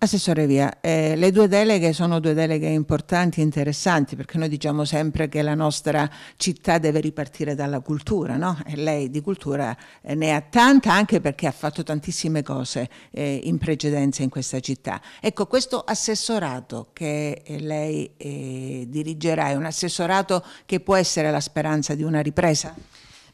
Assessore Via, eh, le due deleghe sono due deleghe importanti e interessanti perché noi diciamo sempre che la nostra città deve ripartire dalla cultura no? e lei di cultura eh, ne ha tanta anche perché ha fatto tantissime cose eh, in precedenza in questa città. Ecco, questo assessorato che eh, lei eh, dirigerà è un assessorato che può essere la speranza di una ripresa?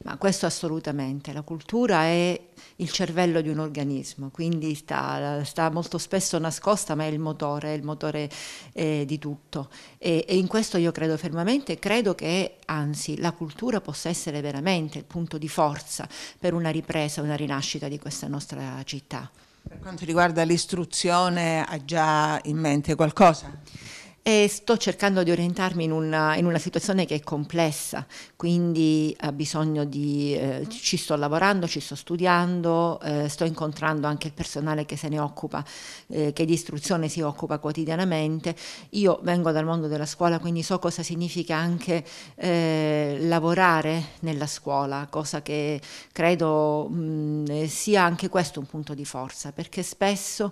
Ma questo assolutamente, la cultura è il cervello di un organismo, quindi sta, sta molto spesso nascosta, ma è il motore, è il motore eh, di tutto. E, e, in questo io credo fermamente, credo che anzi la cultura possa essere veramente il punto di forza per una ripresa, una rinascita di questa nostra città. Per quanto riguarda l'istruzione, ha già in mente qualcosa? Sì e sto cercando di orientarmi in una, in una situazione che è complessa, quindi ho eh, bisogno di, eh, ci sto lavorando, ci sto studiando, eh, sto incontrando anche il personale che se ne occupa, eh, che di istruzione si occupa quotidianamente. Io vengo dal mondo della scuola, quindi so cosa significa anche eh, lavorare nella scuola, cosa che credo mh, mm, sia anche questo un punto di forza, perché spesso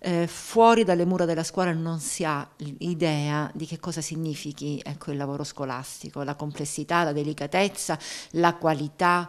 eh, fuori dalle mura della scuola non si ha idea idea di che cosa significhi ecco, il lavoro scolastico, la complessità, la delicatezza, la qualità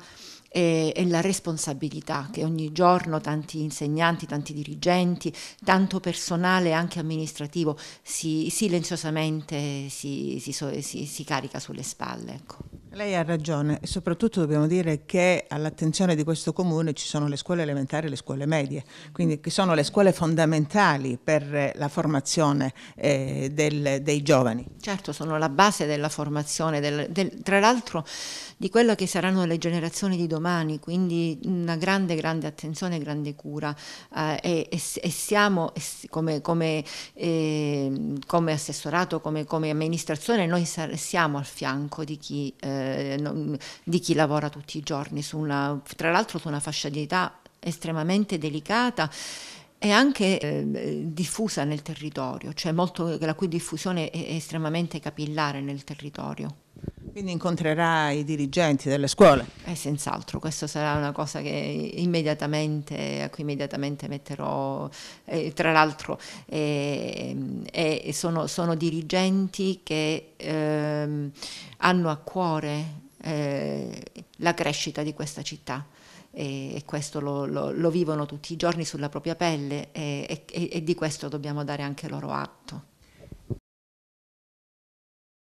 e, eh, e la responsabilità che ogni giorno tanti insegnanti, tanti dirigenti, tanto personale anche amministrativo si, silenziosamente si, si, si carica sulle spalle. Ecco. Lei ha ragione e soprattutto dobbiamo dire che all'attenzione di questo comune ci sono le scuole elementari e le scuole medie, quindi che sono le scuole fondamentali per eh, la formazione eh, del, dei giovani. Certo, sono la base della formazione, del, del, tra l'altro di quella che saranno le generazioni di domani, quindi una grande, grande attenzione, grande cura eh, e, e, e, siamo come, come, eh, come assessorato, come, come amministrazione, noi siamo al fianco di chi... Eh, eh, di chi lavora tutti i giorni, una, tra l'altro su una fascia di età estremamente delicata e anche eh, diffusa nel territorio, cioè molto, la cui diffusione è estremamente capillare nel territorio. Quindi incontrerà i dirigenti delle scuole. Eh, senz'altro, questa sarà una cosa che immediatamente, a cui immediatamente metterò, eh, tra l'altro eh, eh, sono, sono, dirigenti che ehm, hanno a cuore eh, la crescita di questa città e, questo lo, lo, lo, vivono tutti i giorni sulla propria pelle e, e, e di questo dobbiamo dare anche loro atto.